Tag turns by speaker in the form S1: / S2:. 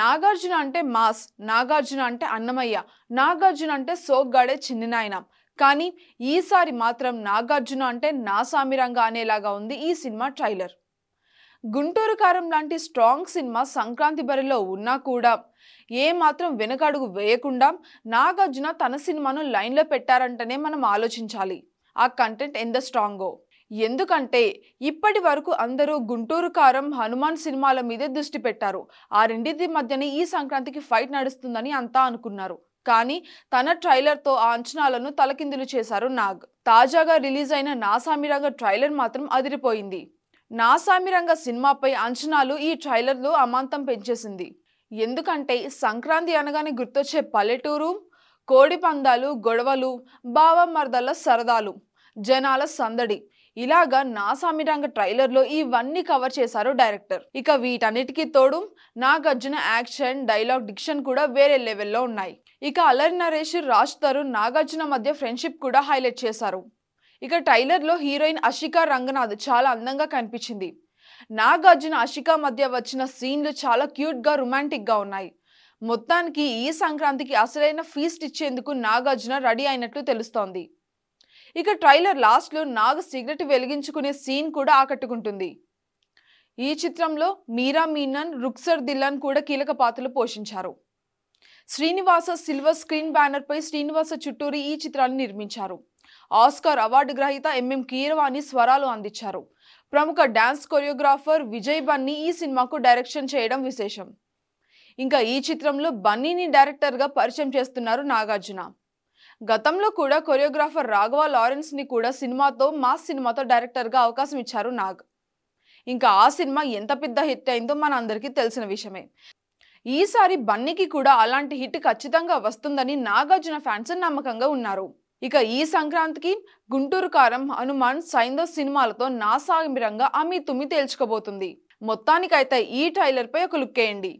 S1: నాగార్జున అంటే మాస్ నాగార్జున అంటే అన్నమయ్య నాగార్జున అంటే సోగ్గాడే చిన్ననాయన కానీ ఈసారి మాత్రం నాగార్జున అంటే నా సామిరంగ అనేలాగా ఉంది ఈ సినిమా ట్రైలర్ గుంటూరు కారం లాంటి స్ట్రాంగ్ సినిమా సంక్రాంతి బరిలో ఉన్నా కూడా ఏమాత్రం వెనకడుగు వేయకుండా నాగార్జున తన సినిమాను లైన్లో పెట్టారంటేనే మనం ఆలోచించాలి ఆ కంటెంట్ ఎంత స్ట్రాంగో ఎందుకంటే ఇప్పటి వరకు అందరూ గుంటూరు కారం హనుమాన్ సినిమాల మీదే దృష్టి పెట్టారు ఆ రెండింటి మధ్యనే ఈ సంక్రాంతికి ఫైట్ నడుస్తుందని అంతా అనుకున్నారు కానీ తన ట్రైలర్తో ఆ అంచనాలను తలకిందులు చేశారు నాగ్ తాజాగా రిలీజ్ అయిన నాసామిరంగ ట్రైలర్ మాత్రం అదిరిపోయింది నాసామిరంగ సినిమాపై అంచనాలు ఈ ట్రైలర్లో అమాంతం పెంచేసింది ఎందుకంటే సంక్రాంతి అనగానే గుర్తొచ్చే పల్లెటూరు కోడి పందాలు గొడవలు మరదల సరదాలు జనాల సందడి ఇలాగా నాసామిరంగ ట్రైలర్లో ఇవన్నీ కవర్ చేశారు డైరెక్టర్ ఇక వీటన్నిటికీ తోడు నాగార్జున యాక్షన్ డైలాగ్ డిక్షన్ కూడా వేరే లెవెల్లో ఉన్నాయి ఇక అలర్ నరేష్ రాజ్ తరుణ్ నాగార్జున మధ్య ఫ్రెండ్షిప్ కూడా హైలైట్ చేశారు ఇక లో హీరోయిన్ అషికా రంగనాథ్ చాలా అందంగా కనిపించింది నాగార్జున అషికా మధ్య వచ్చిన సీన్లు చాలా క్యూట్గా రొమాంటిక్గా ఉన్నాయి మొత్తానికి ఈ సంక్రాంతికి అసలైన ఫీస్ట్ ఇచ్చేందుకు నాగార్జున రెడీ అయినట్లు తెలుస్తోంది ఇక ట్రైలర్ లాస్ట్లో నాగ్ సిగరెట్ వెలిగించుకునే సీన్ కూడా ఆకట్టుకుంటుంది ఈ చిత్రంలో మీరా మీనన్ రుక్సర్ దిల్లన్ కూడా కీలక పాత్రలు పోషించారు శ్రీనివాస సిల్వర్ స్క్రీన్ బ్యానర్పై శ్రీనివాస చుట్టూరి ఈ చిత్రాన్ని నిర్మించారు ఆస్కార్ అవార్డు గ్రహీత ఎంఎం కీరవాణి స్వరాలు అందించారు ప్రముఖ డ్యాన్స్ కొరియోగ్రాఫర్ విజయ్ బన్నీ ఈ సినిమాకు డైరెక్షన్ చేయడం విశేషం ఇంకా ఈ చిత్రంలో బన్నీని డైరెక్టర్గా పరిచయం చేస్తున్నారు నాగార్జున గతంలో కూడా కొరియోగ్రాఫర్ రాఘవ లారెన్స్ ని కూడా సినిమాతో మాస్ సినిమాతో డైరెక్టర్గా అవకాశం ఇచ్చారు నాగ్ ఇంకా ఆ సినిమా ఎంత పెద్ద హిట్ అయిందో మన అందరికీ తెలిసిన విషయమే ఈసారి బన్నీకి కూడా అలాంటి హిట్ ఖచ్చితంగా వస్తుందని నాగార్జున ఫ్యాన్స్ నమ్మకంగా ఉన్నారు ఇక ఈ సంక్రాంతికి గుంటూరు కారం హనుమాన్ సైందో సినిమాలతో నాసాగిరంగా అమ్మి తుమ్మి తేల్చుకోబోతుంది మొత్తానికైతే ఈ టైలర్పై ఒక లుక్ వేయండి